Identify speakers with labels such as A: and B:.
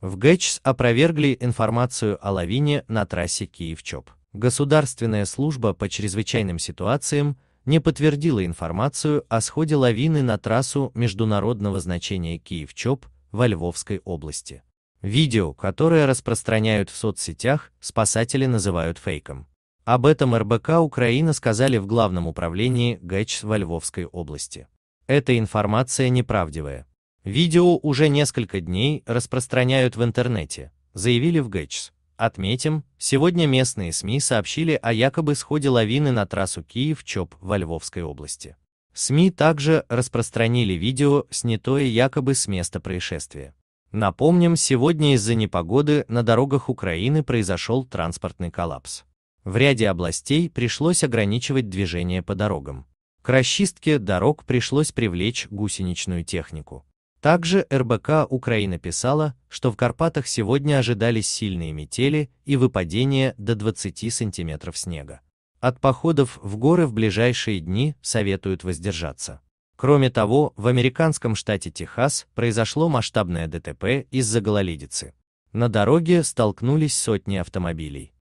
A: В ГЭЧС опровергли информацию о лавине на трассе Киев-Чоп. Государственная служба по чрезвычайным ситуациям не подтвердила информацию о сходе лавины на трассу международного значения Киев-Чоп во Львовской области. Видео, которое распространяют в соцсетях, спасатели называют фейком. Об этом РБК Украина сказали в Главном управлении ГЭЧС во Львовской области. Эта информация неправдивая. Видео уже несколько дней распространяют в интернете, заявили в ГЭЧС. Отметим, сегодня местные СМИ сообщили о якобы сходе лавины на трассу Киев-Чоп во Львовской области. СМИ также распространили видео, снятое якобы с места происшествия. Напомним, сегодня из-за непогоды на дорогах Украины произошел транспортный коллапс. В ряде областей пришлось ограничивать движение по дорогам. К расчистке дорог пришлось привлечь гусеничную технику. Также РБК Украина писала, что в Карпатах сегодня ожидались сильные метели и выпадение до 20 сантиметров снега. От походов в горы в ближайшие дни советуют воздержаться. Кроме того, в американском штате Техас произошло масштабное ДТП из-за гололедицы. На дороге столкнулись сотни автомобилей.